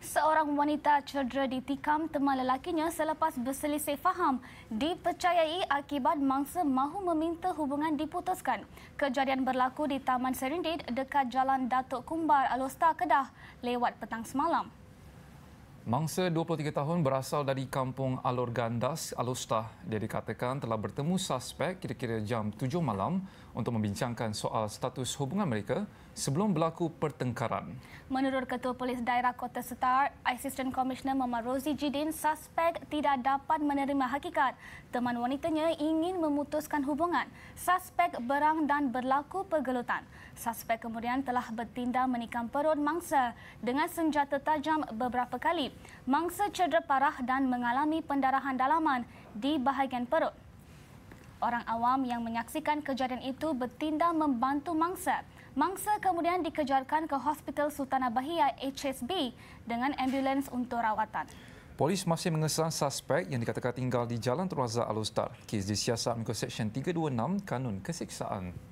seorang wanita cedera ditikam teman lelakinya selepas berselisih faham dipercayai akibat mangsa mahu meminta hubungan diputuskan. Kejadian berlaku di Taman Serindit dekat Jalan Datuk Kumbar Alostar Kedah lewat petang semalam. Mangsa 23 tahun berasal dari kampung Alor Gandas, Alustah. Dia dikatakan telah bertemu suspek kira-kira jam 7 malam untuk membincangkan soal status hubungan mereka sebelum berlaku pertengkaran. Menurut Ketua Polis Daerah Kota Setar, Assistant Commissioner Mama Rosie Jidin, suspek tidak dapat menerima hakikat. Teman wanitanya ingin memutuskan hubungan. Suspek berang dan berlaku pergelutan. Suspek kemudian telah bertindak menikam perut mangsa dengan senjata tajam beberapa kali mangsa cedera parah dan mengalami pendarahan dalaman di bahagian perut. Orang awam yang menyaksikan kejadian itu bertindak membantu mangsa. Mangsa kemudian dikejarkan ke Hospital Sultan Abahia HSB dengan ambulans untuk rawatan. Polis masih mengesan suspek yang dikatakan tinggal di Jalan Teruazah Alustar. Kes disiasat mengikut Seksyen 326 Kanun Kesiksaan.